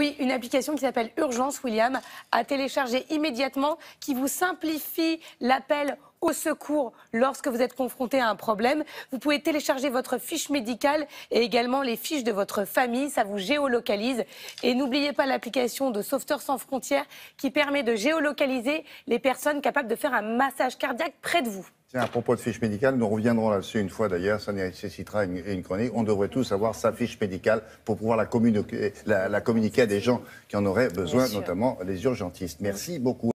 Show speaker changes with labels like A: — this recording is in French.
A: Oui, une application qui s'appelle Urgence, William, à télécharger immédiatement, qui vous simplifie l'appel au secours lorsque vous êtes confronté à un problème. Vous pouvez télécharger votre fiche médicale et également les fiches de votre famille. Ça vous géolocalise. Et n'oubliez pas l'application de Sauveteurs sans frontières qui permet de géolocaliser les personnes capables de faire un massage cardiaque près de vous.
B: C'est à propos de fiche médicale, nous reviendrons là-dessus une fois d'ailleurs, ça nécessitera une, chronique. On devrait tous avoir sa fiche médicale pour pouvoir la, communiquer, la communiquer à des gens qui en auraient besoin, notamment les urgentistes. Merci beaucoup.